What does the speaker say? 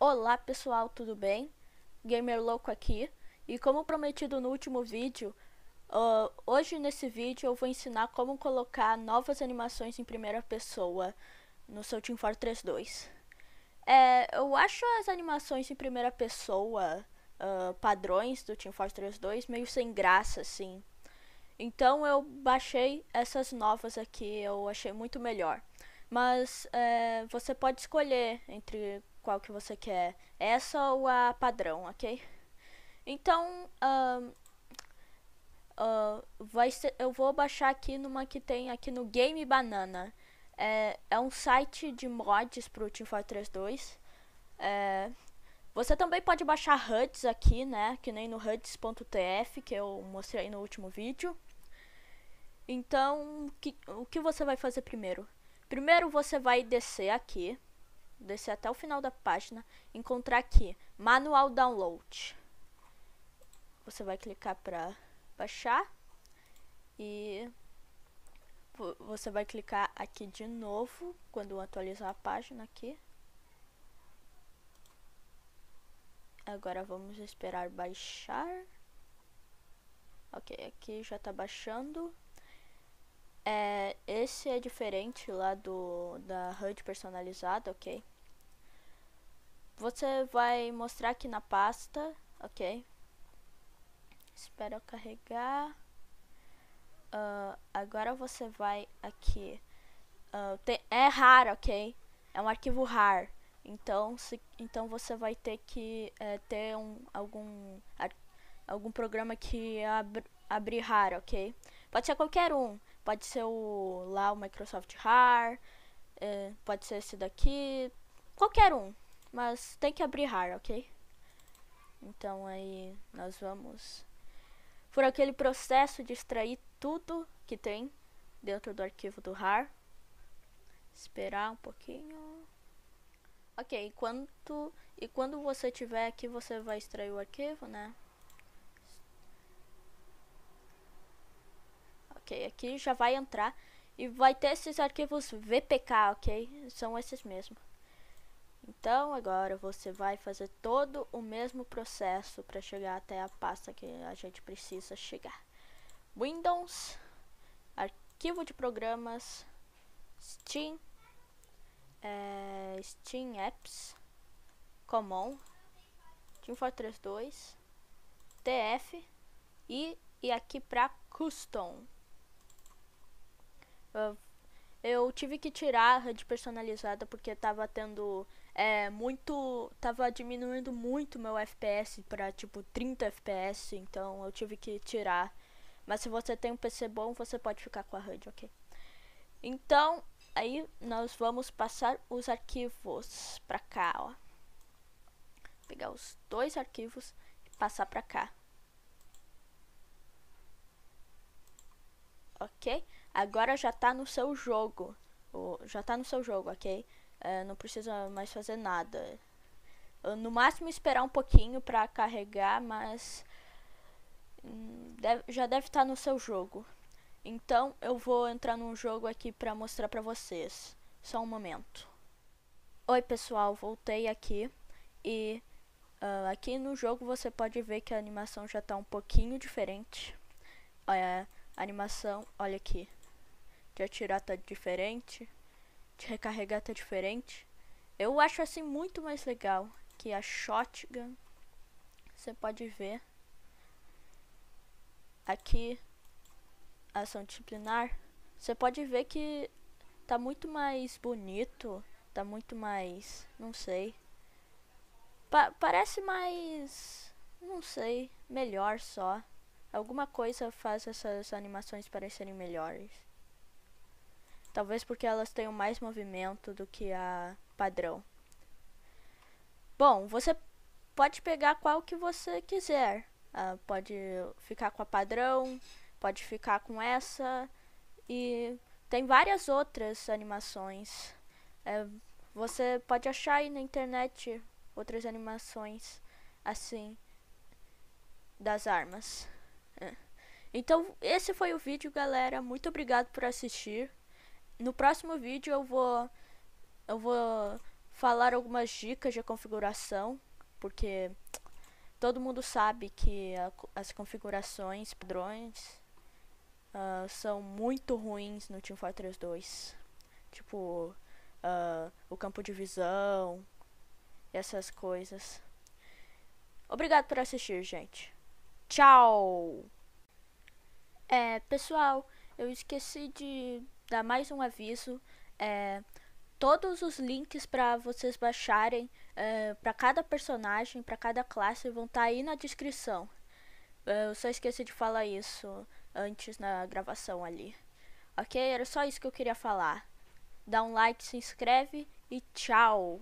Olá pessoal, tudo bem? Gamer Louco aqui. E como prometido no último vídeo, uh, hoje nesse vídeo eu vou ensinar como colocar novas animações em primeira pessoa no seu Team Fortress 2. É, eu acho as animações em primeira pessoa uh, padrões do Team Fortress 2 meio sem graça, assim. Então eu baixei essas novas aqui, eu achei muito melhor. Mas é, você pode escolher entre qual que você quer. Essa ou a padrão, ok? Então, uh, vai ser, eu vou baixar aqui numa que tem aqui no Game Banana. É, é um site de mods pro Team Fortress 2. É, você também pode baixar HUDs aqui, né? Que nem no HUDs.tf, que eu mostrei no último vídeo. Então, que, o que você vai fazer primeiro? Primeiro você vai descer aqui descer até o final da página, encontrar aqui, manual download. Você vai clicar para baixar e você vai clicar aqui de novo quando atualizar a página aqui. Agora vamos esperar baixar. Ok, aqui já está baixando. É, esse é diferente lá do da HUD personalizada, ok? Você vai mostrar aqui na pasta, ok? Espera eu carregar. Uh, agora você vai aqui. Uh, tem, é RAR, ok? É um arquivo RAR. Então, se, então você vai ter que é, ter um, algum, ar, algum programa que abra, abrir RAR, ok? Pode ser qualquer um. Pode ser o lá o Microsoft RAR, é, pode ser esse daqui, qualquer um, mas tem que abrir RAR, ok? Então aí nós vamos por aquele processo de extrair tudo que tem dentro do arquivo do RAR. Esperar um pouquinho. Ok, enquanto, e quando você tiver aqui, você vai extrair o arquivo, né? ok? Aqui já vai entrar e vai ter esses arquivos VPK, ok? São esses mesmos. Então agora você vai fazer todo o mesmo processo para chegar até a pasta que a gente precisa chegar. Windows, arquivo de programas, Steam, é, Steam Apps, Common, Team Fortress 2, TF e, e aqui para Custom eu tive que tirar a rede personalizada porque tava tendo é, muito. tava diminuindo muito meu FPS para tipo 30 FPS, então eu tive que tirar. Mas se você tem um PC bom, você pode ficar com a HUD, ok? Então, aí nós vamos passar os arquivos para cá, ó. pegar os dois arquivos e passar para cá. Ok? agora já tá no seu jogo. já tá no seu jogo, ok? É, não precisa mais fazer nada. No máximo esperar um pouquinho para carregar, mas hum, deve, já deve estar tá no seu jogo. Então eu vou entrar num jogo aqui para mostrar para vocês. Só um momento. Oi pessoal, voltei aqui e uh, aqui no jogo você pode ver que a animação já está um pouquinho diferente. Olha, a animação, olha aqui, de atirar tá diferente, de recarregar tá diferente. Eu acho assim muito mais legal que a shotgun. Você pode ver aqui ação disciplinar. Você pode ver que tá muito mais bonito, tá muito mais, não sei. Pa parece mais, não sei, melhor só. Alguma coisa faz essas animações parecerem melhores. Talvez porque elas tenham mais movimento do que a padrão. Bom, você pode pegar qual que você quiser. Uh, pode ficar com a padrão, pode ficar com essa e tem várias outras animações. É, você pode achar aí na internet outras animações assim das armas. É. Então, esse foi o vídeo, galera. Muito obrigado por assistir no próximo vídeo eu vou eu vou falar algumas dicas de configuração, porque todo mundo sabe que a, as configurações padrões uh, são muito ruins no Team Fortress 2. Tipo, uh, o campo de visão, essas coisas. Obrigado por assistir, gente. Tchau! É, pessoal, eu esqueci de dar mais um aviso. É, todos os links para vocês baixarem é, para cada personagem, para cada classe, vão estar tá aí na descrição. Eu só esqueci de falar isso antes na gravação ali. Ok? Era só isso que eu queria falar. Dá um like, se inscreve e tchau!